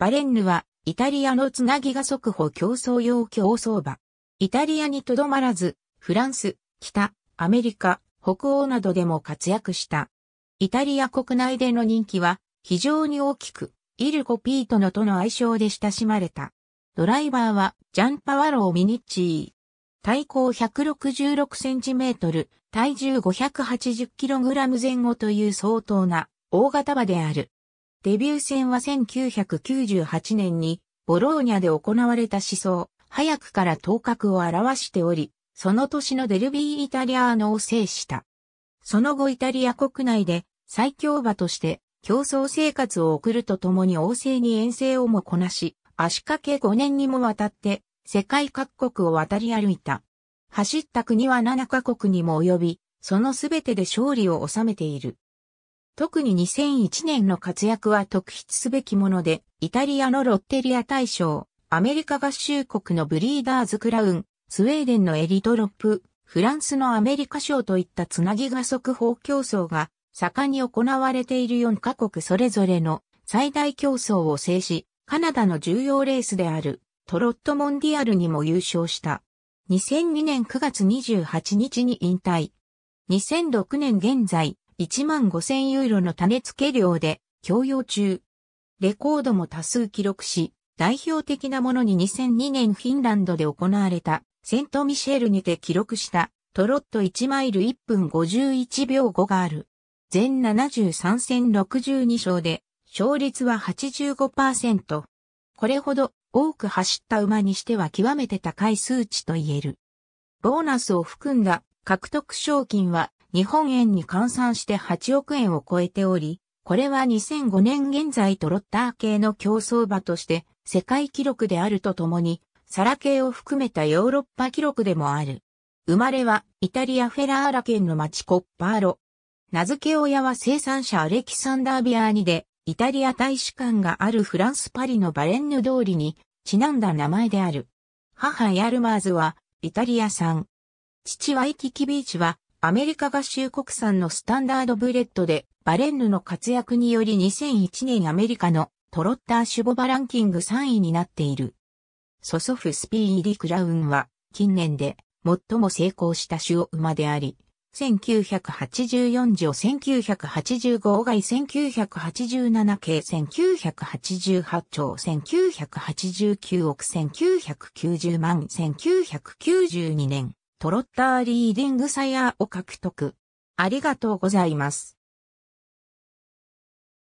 バレンヌは、イタリアのつなぎが速歩競争用競争馬。イタリアにとどまらず、フランス、北、アメリカ、北欧などでも活躍した。イタリア国内での人気は、非常に大きく、イルコ・ピートノとの愛称で親しまれた。ドライバーは、ジャンパワロー・ミニッチー。体高166センチメートル、体重580キログラム前後という相当な大型馬である。デビュー戦は1998年にボローニャで行われた思想、早くから頭角を表しており、その年のデルビーイタリアーノを制した。その後イタリア国内で最強馬として競争生活を送るとともに王政に遠征をもこなし、足掛け5年にもわたって世界各国を渡り歩いた。走った国は7カ国にも及び、そのすべてで勝利を収めている。特に2001年の活躍は特筆すべきもので、イタリアのロッテリア大賞、アメリカ合衆国のブリーダーズクラウン、スウェーデンのエリドロップ、フランスのアメリカ賞といったつなぎが速報競争が盛んに行われている4カ国それぞれの最大競争を制し、カナダの重要レースであるトロットモンディアルにも優勝した。2002年9月28日に引退。2006年現在、1万5000ユーロの種付け料で供用中。レコードも多数記録し、代表的なものに2002年フィンランドで行われたセントミシェルにて記録したトロット1マイル1分51秒5がある。全73戦62勝で勝率は85%。これほど多く走った馬にしては極めて高い数値と言える。ボーナスを含んだ獲得賞金は日本円に換算して8億円を超えており、これは2005年現在トロッター系の競争馬として世界記録であるとともに、サラ系を含めたヨーロッパ記録でもある。生まれはイタリアフェラーラ県の町コッパーロ。名付け親は生産者アレキサンダー・ビアーニで、イタリア大使館があるフランス・パリのバレンヌ通りにちなんだ名前である。母ヤルマーズはイタリア産。父ワイキキビーチはアメリカ合衆国産のスタンダードブレッドで、バレンヌの活躍により2001年アメリカのトロッターシュボバランキング3位になっている。ソソフスピーリクラウンは、近年で最も成功した種を馬であり、1984条1985外1987系1988兆1989億1990万1992年トロッターリーディングサヤーを獲得。ありがとうございます。